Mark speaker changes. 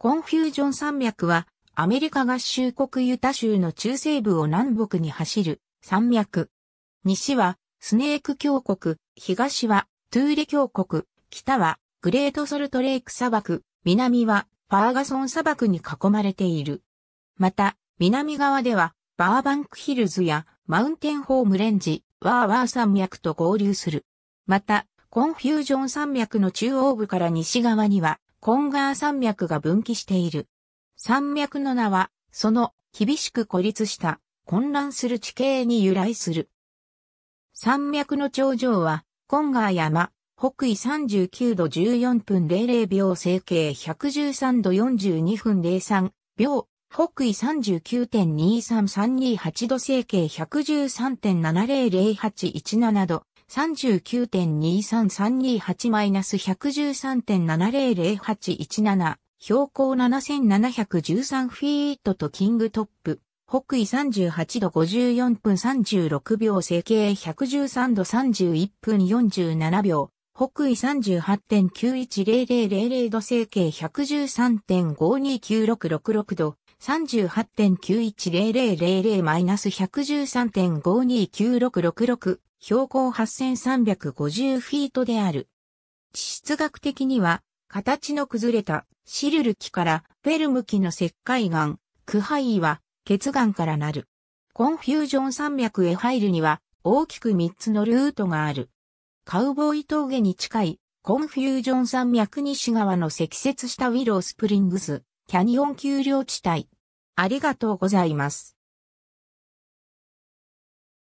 Speaker 1: コ
Speaker 2: ンフュージョン山脈は、アメリカ合衆国ユタ州の中西部を南北に走る山脈。西はスネーク峡谷、東はトゥーレ峡谷、北はグレートソルトレイク砂漠、南はファーガソン砂漠に囲まれている。また、南側ではバーバンクヒルズやマウンテンホームレンジ、ワーワー山脈と合流する。また、コンフュージョン山脈の中央部から西側にはコンガー山脈が分岐している。山脈の名は、その厳しく孤立した混乱する地形に由来する。山脈の頂上は、コンガー山、北緯39度14分00秒整形113度42分03秒、北緯39.23328度整形113.700817度、39.23328-113.700817標高7713フィートとキングトップ。北緯38度54分36秒西形113度31分47秒。北緯38.910000度西形113.529666度。38.910000-113.529666標高8350フィートである。地質学的には、形の崩れたシルル期からフェルム期の石灰岩、クハイは血岩からなる。コンフュージョン山脈へ入るには大きく3つのルートがある。カウボーイ峠に近いコンフュージョン山脈西側の積雪したウィロースプリングス、キャニオン丘陵地帯。ありがとうございます。